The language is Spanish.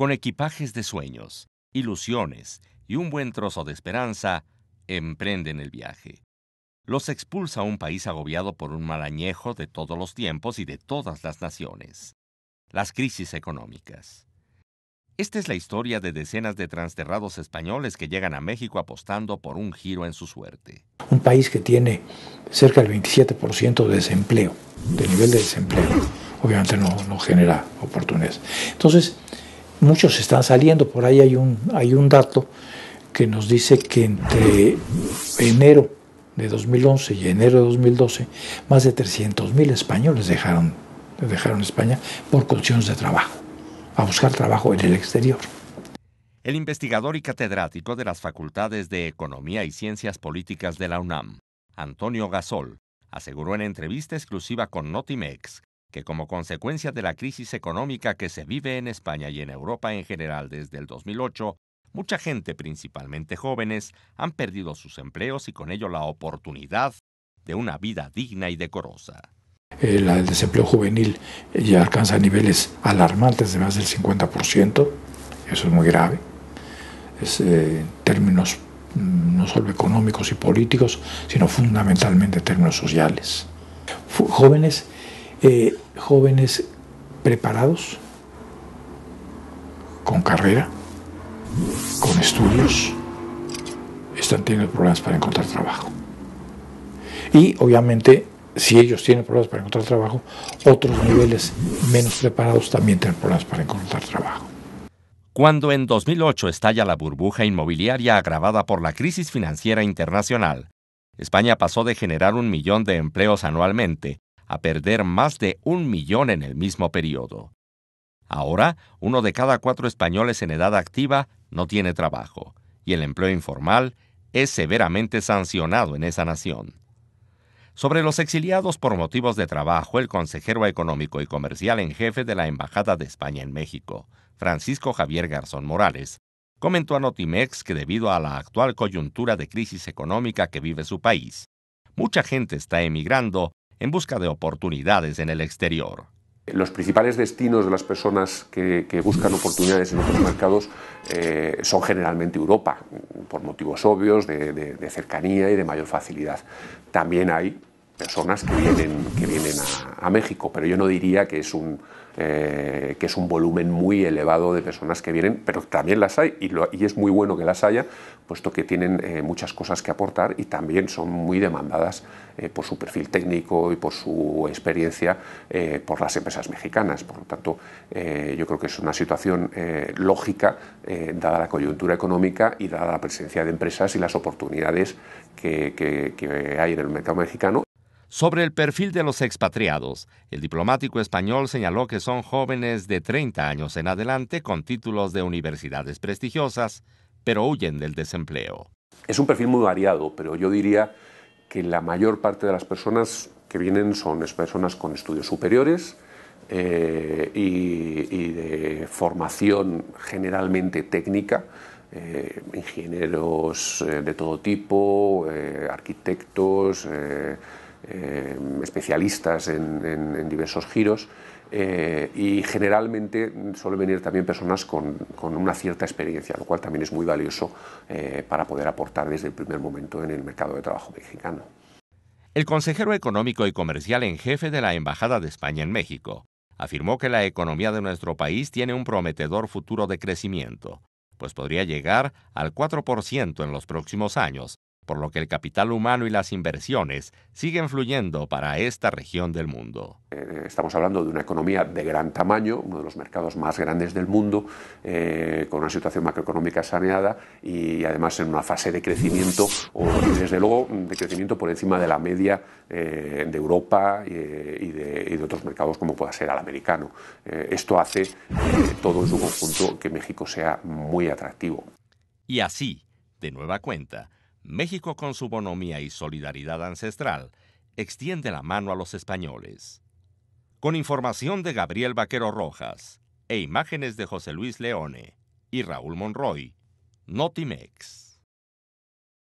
con equipajes de sueños, ilusiones y un buen trozo de esperanza, emprenden el viaje. Los expulsa a un país agobiado por un mal añejo de todos los tiempos y de todas las naciones, las crisis económicas. Esta es la historia de decenas de transterrados españoles que llegan a México apostando por un giro en su suerte. Un país que tiene cerca del 27% de desempleo, de nivel de desempleo, obviamente no, no genera oportunidades. Entonces, muchos están saliendo, por ahí hay un, hay un dato que nos dice que entre enero de 2011 y enero de 2012, más de 300.000 españoles dejaron, dejaron España por condiciones de trabajo, a buscar trabajo en el exterior. El investigador y catedrático de las Facultades de Economía y Ciencias Políticas de la UNAM, Antonio Gasol, aseguró en entrevista exclusiva con Notimex que como consecuencia de la crisis económica que se vive en España y en Europa en general desde el 2008, mucha gente, principalmente jóvenes, han perdido sus empleos y con ello la oportunidad de una vida digna y decorosa. El desempleo juvenil ya alcanza niveles alarmantes de más del 50%, eso es muy grave. Eh, en términos mm, no solo económicos y políticos, sino fundamentalmente en términos sociales. Jóvenes eh, jóvenes preparados, con carrera, con estudios, están teniendo problemas para encontrar trabajo. Y obviamente, si ellos tienen problemas para encontrar trabajo, otros niveles menos preparados también tienen problemas para encontrar trabajo. Cuando en 2008 estalla la burbuja inmobiliaria agravada por la crisis financiera internacional, España pasó de generar un millón de empleos anualmente a perder más de un millón en el mismo periodo. Ahora, uno de cada cuatro españoles en edad activa no tiene trabajo, y el empleo informal es severamente sancionado en esa nación. Sobre los exiliados por motivos de trabajo, el consejero económico y comercial en jefe de la Embajada de España en México, Francisco Javier Garzón Morales, comentó a Notimex que debido a la actual coyuntura de crisis económica que vive su país, mucha gente está emigrando en busca de oportunidades en el exterior. Los principales destinos de las personas que, buscan oportunidades en otros mercados eh, son generalmente Europa, por motivos obvios de cercanía y de mayor facilidad. También hay personas que vienen, que vienen a, México, pero yo no diría que es, un, eh, que es un volumen muy elevado de personas que vienen, pero también las hay y, lo, y es muy bueno que las haya, puesto que tienen eh, muchas cosas que aportar y también son muy demandadas eh, por su perfil técnico y por su experiencia por las empresas mexicanas. Por lo tanto, yo creo que es una situación lógica, dada la coyuntura económica y dada la presencia de empresas y las oportunidades que hay en el mercado mexicano. Sobre el perfil de los expatriados, el diplomático español señaló que son jóvenes de 30 años en adelante con títulos de universidades prestigiosas, pero huyen del desempleo. Es un perfil muy variado, pero yo diría que la mayor parte de las personas que vienen son personas con estudios superiores eh, y, de formación generalmente técnica, eh, ingenieros eh, de todo tipo, arquitectos eh, especialistas en, diversos giros eh, y generalmente suelen venir también personas con, una cierta experiencia, lo cual también es muy valioso eh, para poder aportar desde el primer momento en el mercado de trabajo mexicano. El consejero económico y comercial en jefe de la Embajada de España en México afirmó que la economía de nuestro país tiene un prometedor futuro de crecimiento, pues podría llegar al 4% en los próximos años, por lo que el capital humano y las inversiones siguen fluyendo para esta región del mundo. Eh, estamos hablando de una economía de gran tamaño, uno de los mercados más grandes del mundo, eh, con una situación macroeconómica saneada y además en una fase de crecimiento, o desde luego de crecimiento por encima de la media eh, de Europa y de, otros mercados como pueda ser el americano. esto hace todo en su conjunto que México sea muy atractivo. Y así, de nueva cuenta, México con su bonomía y solidaridad ancestral extiende la mano a los españoles. Con información de Gabriel Vaquero Rojas e imágenes de José Luis Leone y Raúl Monroy, Notimex.